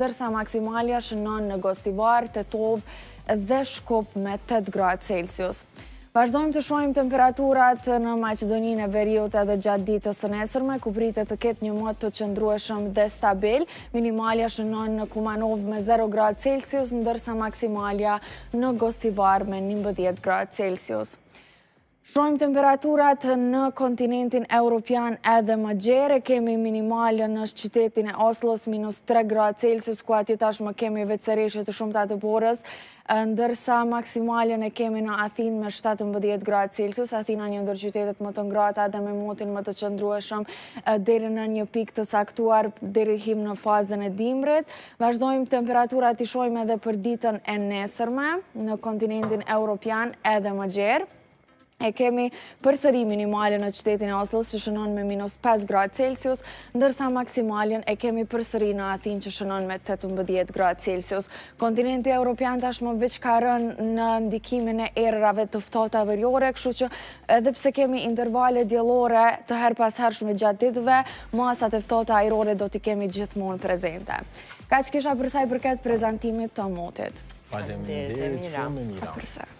Dërsa Maksimalja shënon në Gostivar, Tetov dhe Shkop me 8 gradë Celsius. Vazhdojmë të shojmë temperaturat në Macedonin e Veriut edhe gjatë ditës së nesërme, ku pritë të ketë një mod të qëndrueshëm dhe stabil. Minimalja shënon në Kumanov me 0 gradë Celsius, ndërsa Maksimalja në Gostivar me 11 gradë Celsius. Shrojmë temperaturat në kontinentin europian edhe më gjere, kemi minimalë në qytetin e Oslos minus 3 gradë Celsius, ku ati tashmë kemi vetësereshe të shumë të atë borës, ndërsa maksimalën e kemi në Athin me 17 gradë Celsius, Athina një ndër qytetet më të ngrata dhe me motin më të qëndrueshëm dheri në një pik të saktuar dheri him në fazën e dimret. Vazhdojmë temperaturat i shojmë edhe për ditën e nesërme në kontinentin europian edhe më gjerë. E kemi përsëri minimalin në qytetin e Oslës që shënon me minus 5 gradë Celsius, ndërsa maksimalin e kemi përsëri në Athin që shënon me 18 gradë Celsius. Kontinenti Europian tashmë veç ka rën në ndikimin e erërave të ftota vërjore, këshu që edhe pse kemi intervale djelore të her pas her gjatë ditve, masat e ftota aerore do t'i kemi gjithmonë prezente. Ka që kisha përsa i përket prezentimit të motit. Pa dhe mirë, shumë e mirë.